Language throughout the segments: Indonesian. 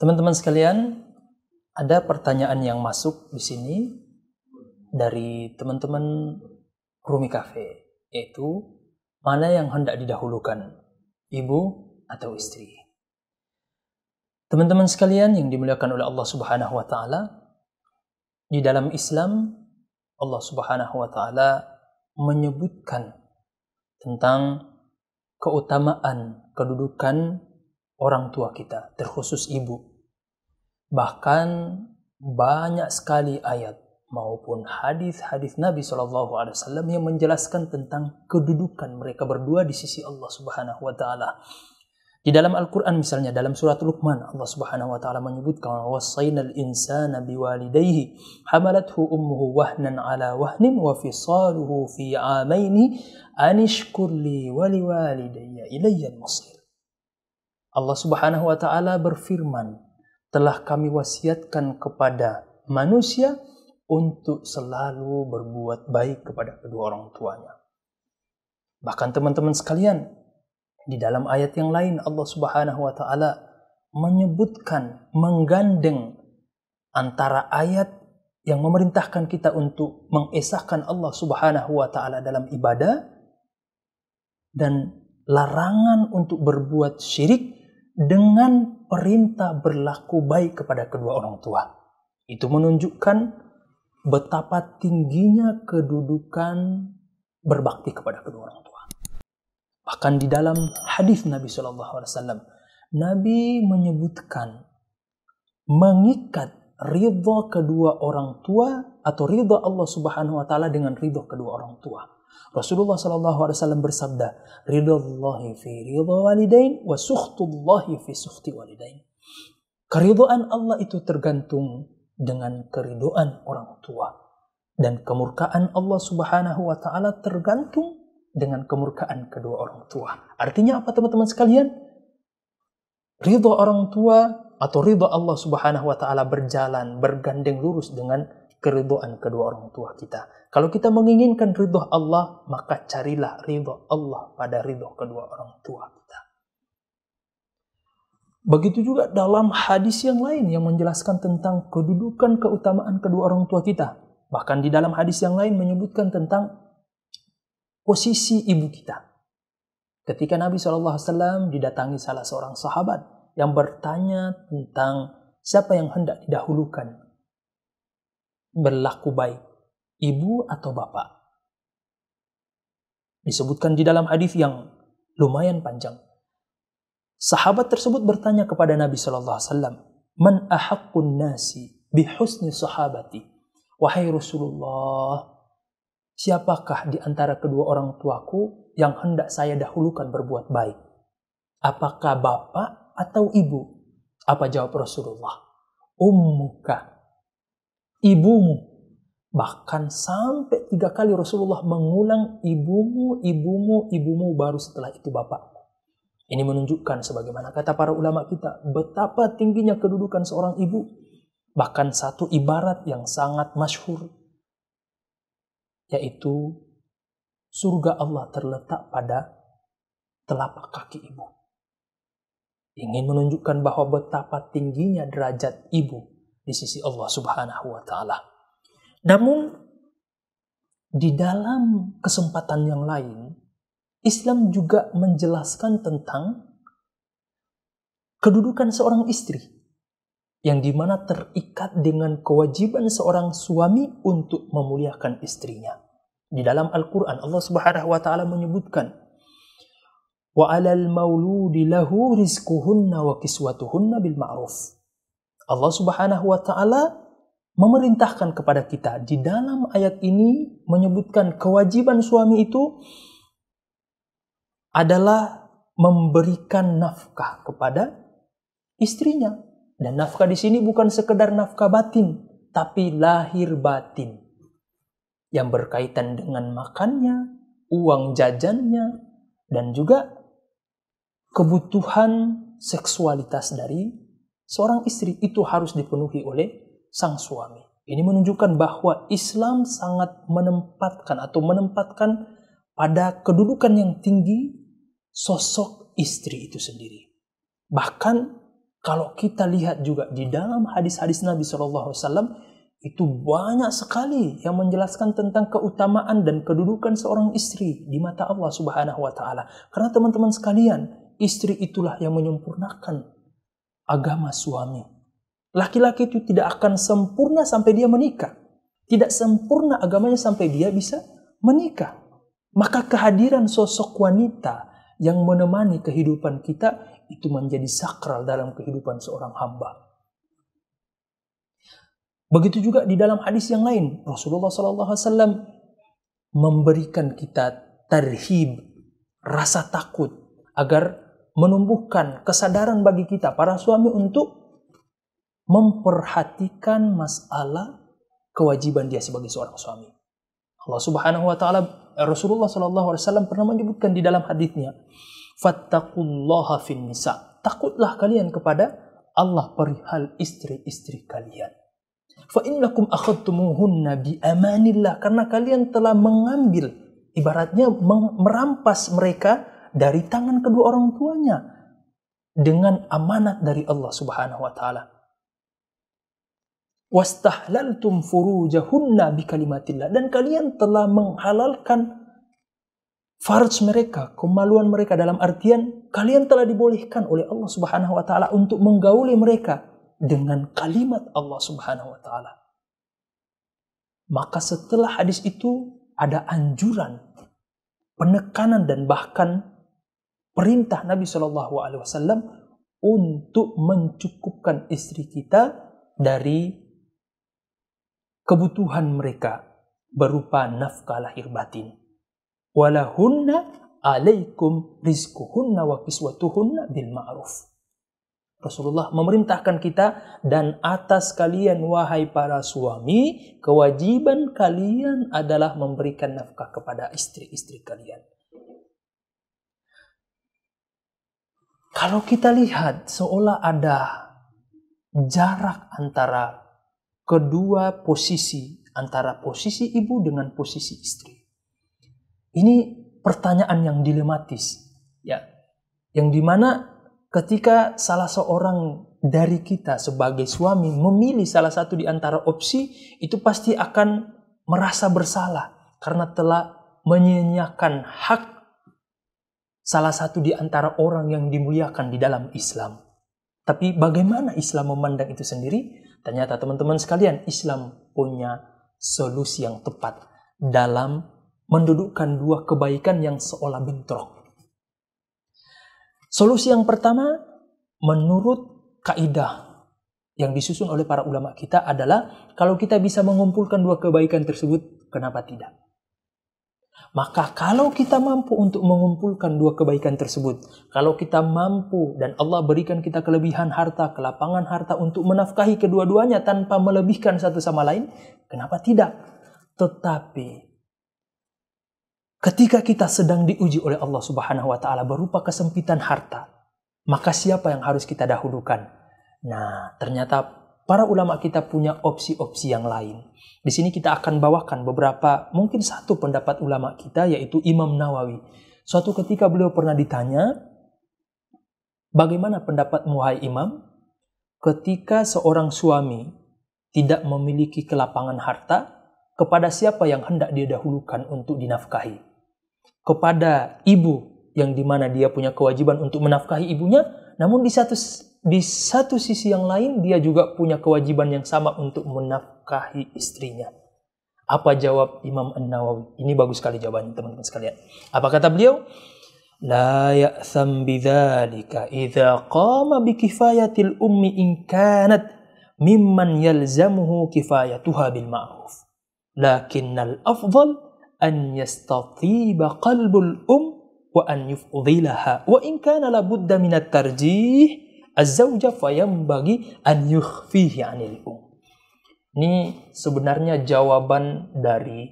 Teman-teman sekalian, ada pertanyaan yang masuk di sini dari teman-teman Rumi Cafe, yaitu mana yang hendak didahulukan, ibu atau istri? Teman-teman sekalian yang dimuliakan oleh Allah Subhanahu wa taala, di dalam Islam Allah Subhanahu wa taala menyebutkan tentang keutamaan kedudukan orang tua kita, terkhusus ibu. Bahkan banyak sekali ayat maupun hadis-hadis Nabi Shallallahu Alaihi Wasallam yang menjelaskan tentang kedudukan mereka berdua di sisi Allah Subhanahu Wa Taala. Di dalam Al-Quran misalnya dalam surat Luqman Allah Subhanahu Wa Taala menyebutkan al-insan bi biwalidayhi hamalathu ummuhu wahnan ala wahnin wa fisaluhu fi amaini anishkuli wal waliwalidayya ilayya masir Allah Subhanahu wa taala berfirman, "Telah kami wasiatkan kepada manusia untuk selalu berbuat baik kepada kedua orang tuanya." Bahkan teman-teman sekalian, di dalam ayat yang lain Allah Subhanahu wa taala menyebutkan menggandeng antara ayat yang memerintahkan kita untuk mengesahkan Allah Subhanahu wa taala dalam ibadah dan larangan untuk berbuat syirik dengan perintah berlaku baik kepada kedua orang tua. Itu menunjukkan betapa tingginya kedudukan berbakti kepada kedua orang tua. Bahkan di dalam hadis Nabi saw, Nabi menyebutkan mengikat ridho kedua orang tua atau ridho Allah Subhanahu Wa Taala dengan ridho kedua orang tua. Rasulullah saw Alaihi Wasallam bersabda, fi ridho walidain, wa suhtullahi fi suhti walidain." Keridoan Allah itu tergantung dengan keridoan orang tua dan kemurkaan Allah Subhanahu wa taala tergantung dengan kemurkaan kedua orang tua. Artinya apa teman-teman sekalian? Ridho orang tua atau ridho Allah Subhanahu wa taala berjalan bergandeng lurus dengan keridoan kedua orang tua kita. Kalau kita menginginkan ridho Allah, maka carilah ridho Allah pada ridho kedua orang tua kita. Begitu juga dalam hadis yang lain yang menjelaskan tentang kedudukan keutamaan kedua orang tua kita. Bahkan di dalam hadis yang lain menyebutkan tentang posisi ibu kita. Ketika Nabi SAW didatangi salah seorang sahabat yang bertanya tentang siapa yang hendak didahulukan berlaku baik ibu atau bapak. Disebutkan di dalam hadis yang lumayan panjang. Sahabat tersebut bertanya kepada Nabi Shallallahu Alaihi Wasallam, "Man ahakun nasi bihusni sahabati?" Wahai Rasulullah, siapakah di antara kedua orang tuaku yang hendak saya dahulukan berbuat baik? Apakah bapak atau ibu? Apa jawab Rasulullah? Ummuka, ibumu Bahkan sampai tiga kali Rasulullah mengulang ibumu, ibumu, ibumu baru setelah itu bapakmu. Ini menunjukkan sebagaimana kata para ulama kita betapa tingginya kedudukan seorang ibu. Bahkan satu ibarat yang sangat masyhur yaitu surga Allah terletak pada telapak kaki ibu. Ingin menunjukkan bahwa betapa tingginya derajat ibu di sisi Allah Subhanahu wa taala. Namun, di dalam kesempatan yang lain, Islam juga menjelaskan tentang kedudukan seorang istri yang dimana terikat dengan kewajiban seorang suami untuk memuliakan istrinya. Di dalam Al-Quran, Allah Subhanahu wa Ta'ala menyebutkan, "Wa alal lahu الْمَوْلُودِ wa kiswatuhunna bil ma'ruf." Allah Subhanahu wa Ta'ala memerintahkan kepada kita di dalam ayat ini menyebutkan kewajiban suami itu adalah memberikan nafkah kepada istrinya. Dan nafkah di sini bukan sekedar nafkah batin, tapi lahir batin yang berkaitan dengan makannya, uang jajannya, dan juga kebutuhan seksualitas dari seorang istri itu harus dipenuhi oleh sang suami. Ini menunjukkan bahwa Islam sangat menempatkan atau menempatkan pada kedudukan yang tinggi sosok istri itu sendiri. Bahkan kalau kita lihat juga di dalam hadis-hadis Nabi Shallallahu Alaihi Wasallam itu banyak sekali yang menjelaskan tentang keutamaan dan kedudukan seorang istri di mata Allah Subhanahu wa taala. Karena teman-teman sekalian, istri itulah yang menyempurnakan agama suami. Laki-laki itu tidak akan sempurna sampai dia menikah. Tidak sempurna agamanya sampai dia bisa menikah. Maka kehadiran sosok wanita yang menemani kehidupan kita itu menjadi sakral dalam kehidupan seorang hamba. Begitu juga di dalam hadis yang lain, Rasulullah SAW memberikan kita tarhib, rasa takut, agar menumbuhkan kesadaran bagi kita para suami untuk memperhatikan masalah kewajiban dia sebagai seorang suami. Allah Subhanahu wa taala Rasulullah sallallahu alaihi wasallam pernah menyebutkan di dalam hadisnya, "Fattaqullaha fin nisa." Takutlah kalian kepada Allah perihal istri-istri kalian. Fa innakum akhadtumuhunna bi amanillah karena kalian telah mengambil ibaratnya merampas mereka dari tangan kedua orang tuanya dengan amanat dari Allah Subhanahu wa taala wastahlaltum furujahunna kalimatillah dan kalian telah menghalalkan farj mereka, kemaluan mereka dalam artian kalian telah dibolehkan oleh Allah Subhanahu wa taala untuk menggauli mereka dengan kalimat Allah Subhanahu wa taala. Maka setelah hadis itu ada anjuran, penekanan dan bahkan perintah Nabi Shallallahu alaihi wasallam untuk mencukupkan istri kita dari kebutuhan mereka berupa nafkah lahir batin. Walahunna alaikum rizkuhunna wa kiswatuhunna bil ma'ruf. Rasulullah memerintahkan kita dan atas kalian wahai para suami, kewajiban kalian adalah memberikan nafkah kepada istri-istri kalian. Kalau kita lihat seolah ada jarak antara kedua posisi antara posisi ibu dengan posisi istri. Ini pertanyaan yang dilematis, ya, yang dimana ketika salah seorang dari kita sebagai suami memilih salah satu di antara opsi itu pasti akan merasa bersalah karena telah menyenyakan hak salah satu di antara orang yang dimuliakan di dalam Islam. Tapi bagaimana Islam memandang itu sendiri? Ternyata teman-teman sekalian, Islam punya solusi yang tepat dalam mendudukkan dua kebaikan yang seolah bentrok. Solusi yang pertama, menurut kaidah yang disusun oleh para ulama kita adalah kalau kita bisa mengumpulkan dua kebaikan tersebut, kenapa tidak? Maka kalau kita mampu untuk mengumpulkan dua kebaikan tersebut, kalau kita mampu dan Allah berikan kita kelebihan harta, kelapangan harta untuk menafkahi kedua-duanya tanpa melebihkan satu sama lain, kenapa tidak? Tetapi ketika kita sedang diuji oleh Allah Subhanahu wa taala berupa kesempitan harta, maka siapa yang harus kita dahulukan? Nah, ternyata para ulama kita punya opsi-opsi yang lain. Di sini kita akan bawakan beberapa, mungkin satu pendapat ulama kita yaitu Imam Nawawi. Suatu ketika beliau pernah ditanya, bagaimana pendapat Muhai Imam ketika seorang suami tidak memiliki kelapangan harta, kepada siapa yang hendak dia dahulukan untuk dinafkahi? Kepada ibu yang dimana dia punya kewajiban untuk menafkahi ibunya, namun di satu di satu sisi yang lain dia juga punya kewajiban yang sama untuk menafkahi istrinya. Apa jawab Imam An-Nawawi? Ini bagus sekali jawabannya teman-teman sekalian. Apa kata beliau? La ya'tham bidzalika idza qama bi kifayatil ummi in kanat mimman yalzamuhu kifayatuha bil ma'ruf. Lakinnal afdal an yastatiba qalbul um wa an yufdhilaha wa in az fayambagi an yukhfihi anil um. Ini sebenarnya jawaban dari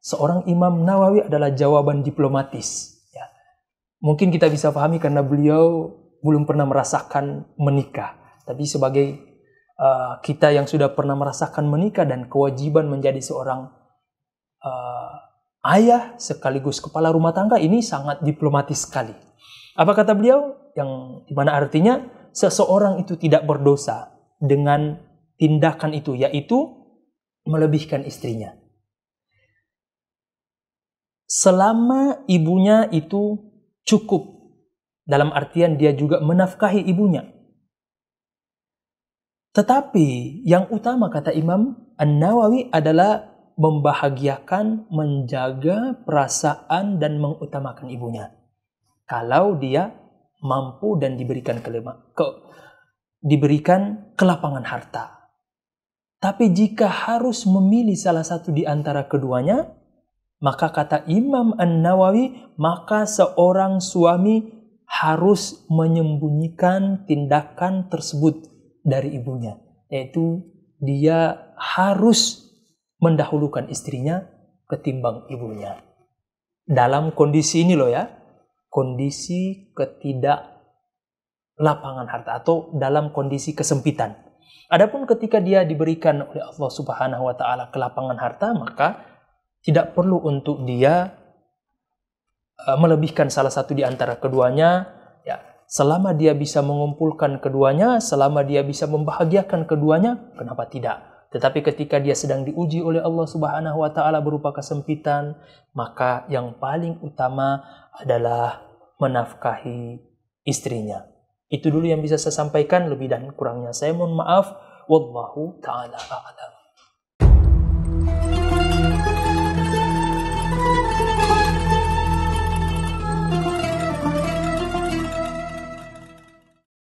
seorang Imam Nawawi adalah jawaban diplomatis. Ya. Mungkin kita bisa pahami karena beliau belum pernah merasakan menikah. Tapi sebagai uh, kita yang sudah pernah merasakan menikah dan kewajiban menjadi seorang uh, ayah sekaligus kepala rumah tangga ini sangat diplomatis sekali. Apa kata beliau? Yang dimana artinya seseorang itu tidak berdosa dengan tindakan itu, yaitu melebihkan istrinya. Selama ibunya itu cukup, dalam artian dia juga menafkahi ibunya. Tetapi yang utama kata Imam An-Nawawi adalah membahagiakan, menjaga perasaan dan mengutamakan ibunya. Kalau dia mampu dan diberikan kelima, ke, diberikan kelapangan harta. Tapi jika harus memilih salah satu di antara keduanya, maka kata Imam An-Nawawi, maka seorang suami harus menyembunyikan tindakan tersebut dari ibunya, yaitu dia harus mendahulukan istrinya ketimbang ibunya. Dalam kondisi ini loh ya, kondisi ketidak lapangan harta atau dalam kondisi kesempitan. Adapun ketika dia diberikan oleh Allah Subhanahu wa taala kelapangan harta, maka tidak perlu untuk dia e, melebihkan salah satu di antara keduanya ya. Selama dia bisa mengumpulkan keduanya, selama dia bisa membahagiakan keduanya, kenapa tidak? Tetapi ketika dia sedang diuji oleh Allah Subhanahu wa taala berupa kesempitan, maka yang paling utama adalah menafkahi istrinya. Itu dulu yang bisa saya sampaikan lebih dan kurangnya. Saya mohon maaf. Wallahu taala a'lam.